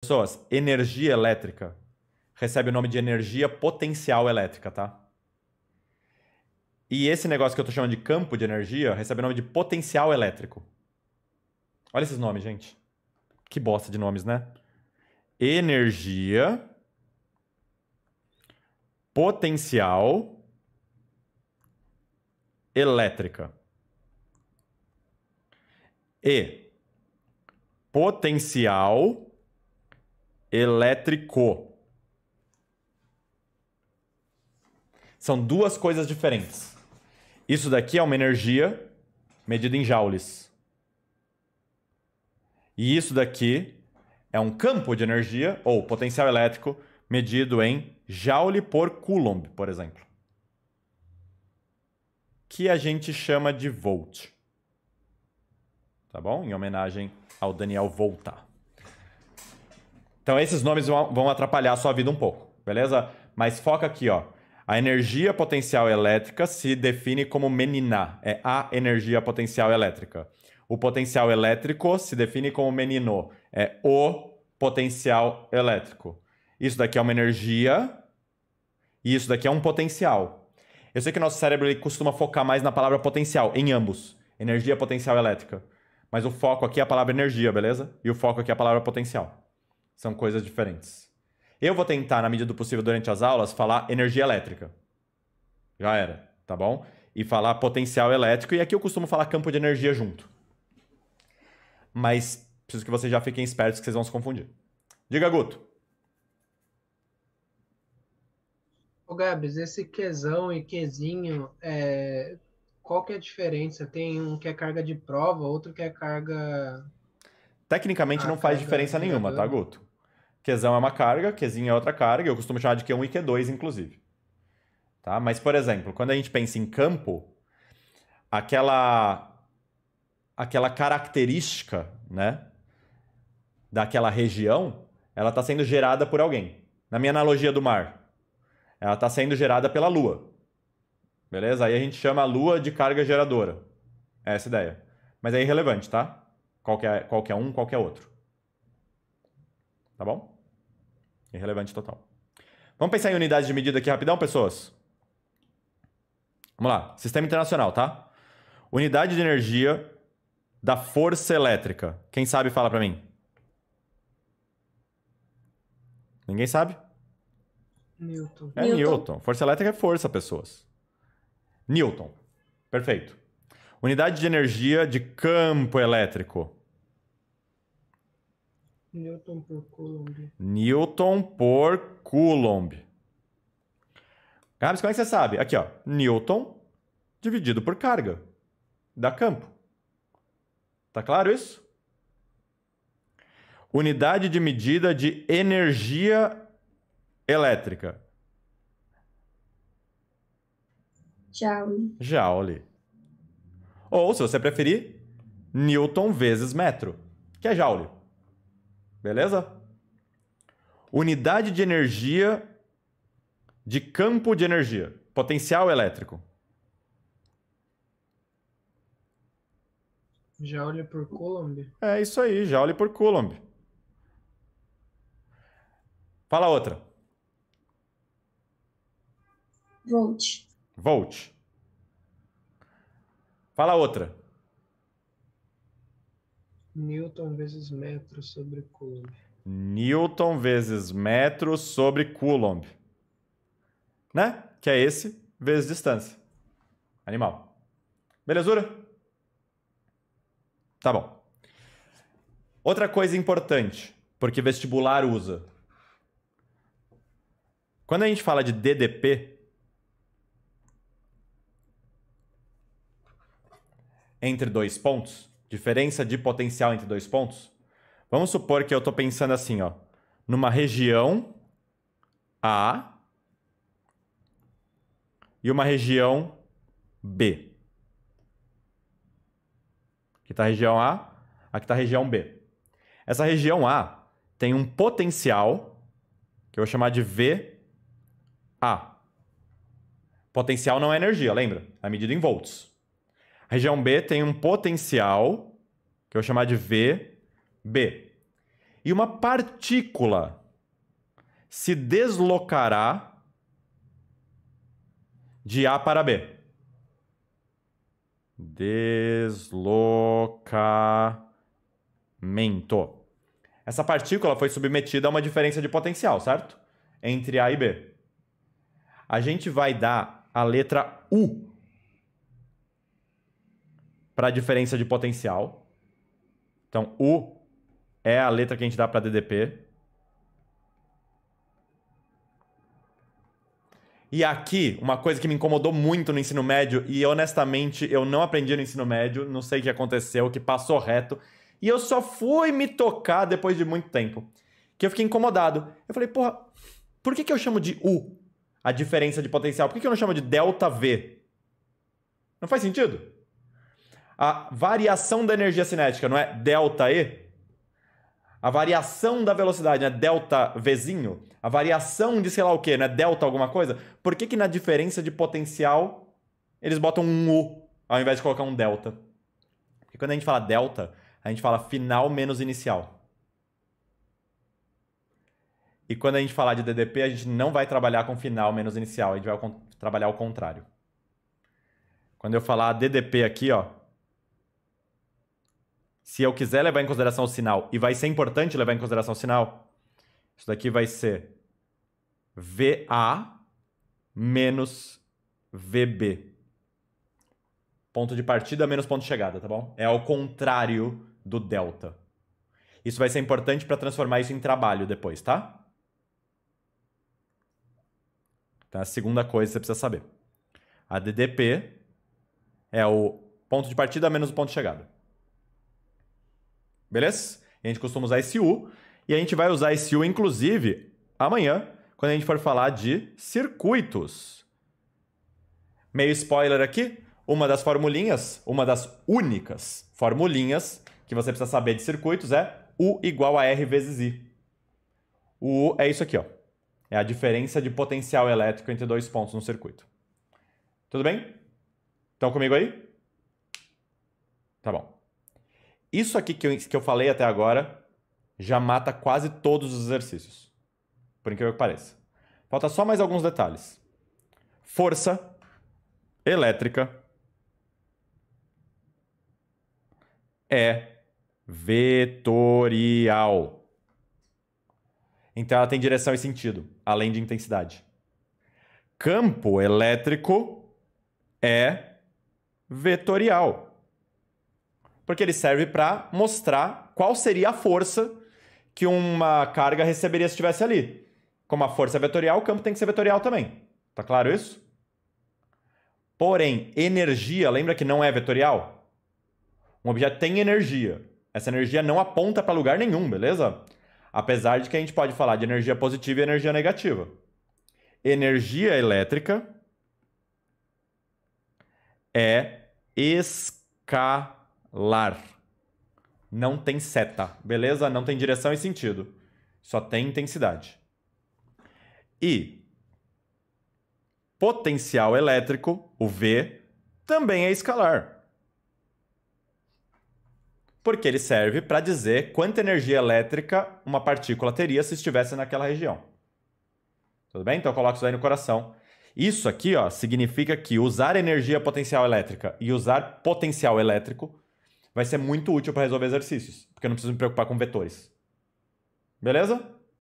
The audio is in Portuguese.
pessoas, energia elétrica recebe o nome de energia potencial elétrica, tá? E esse negócio que eu tô chamando de campo de energia recebe o nome de potencial elétrico. Olha esses nomes, gente. Que bosta de nomes, né? Energia potencial elétrica. E potencial elétrico. São duas coisas diferentes. Isso daqui é uma energia medida em joules. E isso daqui é um campo de energia ou potencial elétrico medido em joule por coulomb, por exemplo. Que a gente chama de volt. Tá bom? Em homenagem ao Daniel Volta. Então esses nomes vão atrapalhar a sua vida um pouco, beleza? Mas foca aqui, ó. A energia potencial elétrica se define como menina, é a energia potencial elétrica. O potencial elétrico se define como menino, é o potencial elétrico. Isso daqui é uma energia e isso daqui é um potencial. Eu sei que nosso cérebro ele costuma focar mais na palavra potencial, em ambos. Energia, potencial elétrica. Mas o foco aqui é a palavra energia, beleza? E o foco aqui é a palavra potencial. São coisas diferentes. Eu vou tentar, na medida do possível, durante as aulas, falar energia elétrica. Já era, tá bom? E falar potencial elétrico. E aqui eu costumo falar campo de energia junto. Mas preciso que vocês já fiquem espertos que vocês vão se confundir. Diga, Guto. Ô, Gabs, esse quesão e quezinho, é... qual que é a diferença? Tem um que é carga de prova, outro que é carga... Tecnicamente ah, não faz diferença nenhuma, tá, Guto? Qzão é uma carga, Qzinho é outra carga, eu costumo chamar de Q1 e Q2, inclusive. Tá? Mas, por exemplo, quando a gente pensa em campo, aquela, aquela característica né, daquela região, ela está sendo gerada por alguém. Na minha analogia do mar, ela está sendo gerada pela Lua. Beleza? Aí a gente chama a Lua de carga geradora. É essa ideia. Mas é irrelevante, tá? Qualquer, qualquer um, qualquer outro. Tá bom? Irrelevante total. Vamos pensar em unidades de medida aqui rapidão, pessoas? Vamos lá. Sistema internacional, tá? Unidade de energia da força elétrica. Quem sabe fala para mim. Ninguém sabe? Newton. É Newton. Newton. Força elétrica é força, pessoas. Newton. Perfeito. Unidade de energia de campo elétrico. Newton por Coulomb. Newton por Coulomb. Gabs, como é que você sabe? Aqui, ó. Newton dividido por carga. Dá campo. Tá claro isso? Unidade de medida de energia elétrica. Joule. Joule. Ou, se você preferir, Newton vezes metro, que é Joule. Beleza? Unidade de energia de campo de energia, potencial elétrico. Joule por Coulomb? É isso aí, Joule por Coulomb. Fala outra. Volt. Volt. Fala outra. Newton vezes metro sobre Coulomb. Newton vezes metro sobre Coulomb. Né? Que é esse vezes distância. Animal. Belezura? Tá bom. Outra coisa importante, porque vestibular usa. Quando a gente fala de DDP, entre dois pontos, Diferença de potencial entre dois pontos? Vamos supor que eu estou pensando assim, ó, numa região A e uma região B. Aqui está a região A, aqui está a região B. Essa região A tem um potencial que eu vou chamar de VA. Potencial não é energia, lembra? É medido em volts região B tem um potencial, que eu vou chamar de VB. E uma partícula se deslocará de A para B. Deslocamento. Essa partícula foi submetida a uma diferença de potencial, certo? Entre A e B. A gente vai dar a letra U para a diferença de potencial. Então, U é a letra que a gente dá para DDP. E aqui, uma coisa que me incomodou muito no ensino médio, e honestamente eu não aprendi no ensino médio, não sei o que aconteceu, que passou reto, e eu só fui me tocar depois de muito tempo. Que eu fiquei incomodado. Eu falei, porra, por que, que eu chamo de U a diferença de potencial? Por que, que eu não chamo de delta V? Não faz sentido? a variação da energia cinética, não é delta E? A variação da velocidade, não é delta Vzinho? A variação de sei lá o quê, não é delta alguma coisa? Por que, que na diferença de potencial eles botam um U ao invés de colocar um delta? Porque quando a gente fala delta, a gente fala final menos inicial. E quando a gente falar de DDP, a gente não vai trabalhar com final menos inicial, a gente vai trabalhar o contrário. Quando eu falar DDP aqui, ó, se eu quiser levar em consideração o sinal, e vai ser importante levar em consideração o sinal, isso daqui vai ser VA menos VB. Ponto de partida menos ponto de chegada, tá bom? É ao contrário do delta. Isso vai ser importante para transformar isso em trabalho depois, tá? Então, a segunda coisa que você precisa saber. A DDP é o ponto de partida menos o ponto de chegada beleza? a gente costuma usar esse U. E a gente vai usar esse U, inclusive, amanhã, quando a gente for falar de circuitos. Meio spoiler aqui, uma das formulinhas, uma das únicas formulinhas que você precisa saber de circuitos é U igual a R vezes I. O U é isso aqui, ó. É a diferença de potencial elétrico entre dois pontos no circuito. Tudo bem? Estão comigo aí? Tá bom. Isso aqui que eu, que eu falei até agora já mata quase todos os exercícios. Por incrível que pareça. Falta só mais alguns detalhes. Força elétrica é vetorial. Então ela tem direção e sentido, além de intensidade. Campo elétrico é vetorial porque ele serve para mostrar qual seria a força que uma carga receberia se estivesse ali. Como a força é vetorial, o campo tem que ser vetorial também. Tá claro isso? Porém, energia, lembra que não é vetorial? Um objeto tem energia. Essa energia não aponta para lugar nenhum, beleza? Apesar de que a gente pode falar de energia positiva e energia negativa. Energia elétrica é escala lar. Não tem seta, beleza? Não tem direção e sentido. Só tem intensidade. E potencial elétrico, o V, também é escalar. Porque ele serve para dizer quanta energia elétrica uma partícula teria se estivesse naquela região. Tudo bem? Então coloca isso aí no coração. Isso aqui ó, significa que usar energia potencial elétrica e usar potencial elétrico vai ser muito útil para resolver exercícios, porque eu não preciso me preocupar com vetores. Beleza?